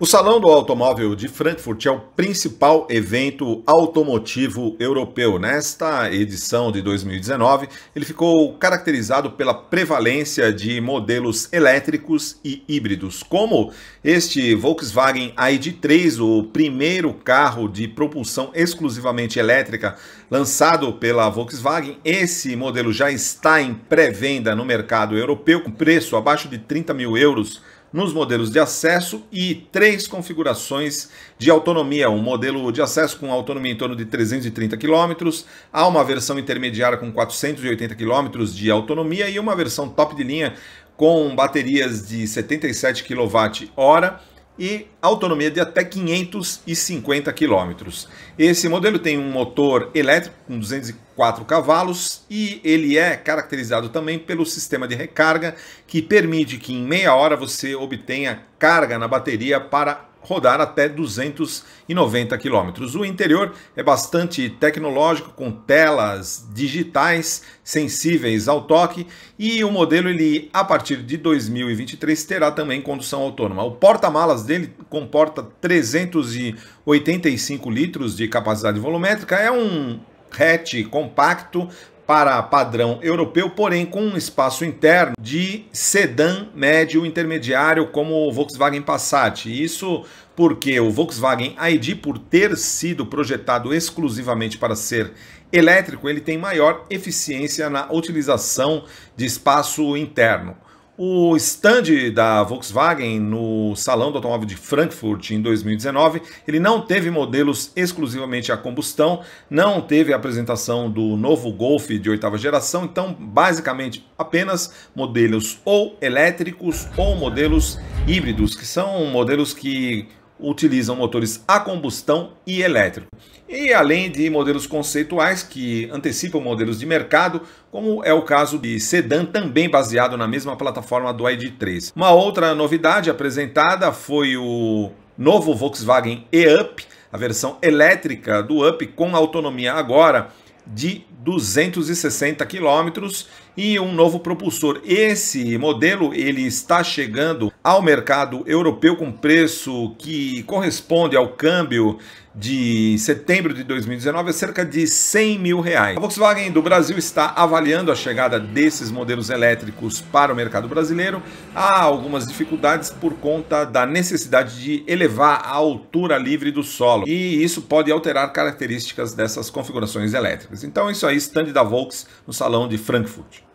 O Salão do Automóvel de Frankfurt é o principal evento automotivo europeu. Nesta edição de 2019, ele ficou caracterizado pela prevalência de modelos elétricos e híbridos, como este Volkswagen ID3, o primeiro carro de propulsão exclusivamente elétrica lançado pela Volkswagen. Esse modelo já está em pré-venda no mercado europeu, com preço abaixo de 30 mil euros nos modelos de acesso e três configurações de autonomia. Um modelo de acesso com autonomia em torno de 330 km, há uma versão intermediária com 480 km de autonomia e uma versão top de linha com baterias de 77 kWh e autonomia de até 550 km. Esse modelo tem um motor elétrico com 204 cavalos e ele é caracterizado também pelo sistema de recarga que permite que em meia hora você obtenha carga na bateria para rodar até 290 km. O interior é bastante tecnológico, com telas digitais sensíveis ao toque e o modelo ele a partir de 2023 terá também condução autônoma. O porta-malas dele comporta 385 litros de capacidade volumétrica, é um hatch compacto, para padrão europeu, porém com um espaço interno de sedã médio intermediário como o Volkswagen Passat. Isso porque o Volkswagen ID, por ter sido projetado exclusivamente para ser elétrico, ele tem maior eficiência na utilização de espaço interno. O stand da Volkswagen no Salão do Automóvel de Frankfurt em 2019, ele não teve modelos exclusivamente a combustão, não teve a apresentação do novo Golf de oitava geração, então basicamente apenas modelos ou elétricos ou modelos híbridos, que são modelos que utilizam motores a combustão e elétrico. E além de modelos conceituais que antecipam modelos de mercado, como é o caso de sedã também baseado na mesma plataforma do ID3. Uma outra novidade apresentada foi o novo Volkswagen e-Up, a versão elétrica do Up com autonomia agora de 260 quilômetros e um novo propulsor. Esse modelo ele está chegando ao mercado europeu com preço que corresponde ao câmbio de setembro de 2019 é cerca de 100 mil reais. A Volkswagen do Brasil está avaliando a chegada desses modelos elétricos para o mercado brasileiro. Há algumas dificuldades por conta da necessidade de elevar a altura livre do solo e isso pode alterar características dessas configurações elétricas. Então isso aí, stand da Volks no salão de Frankfurt.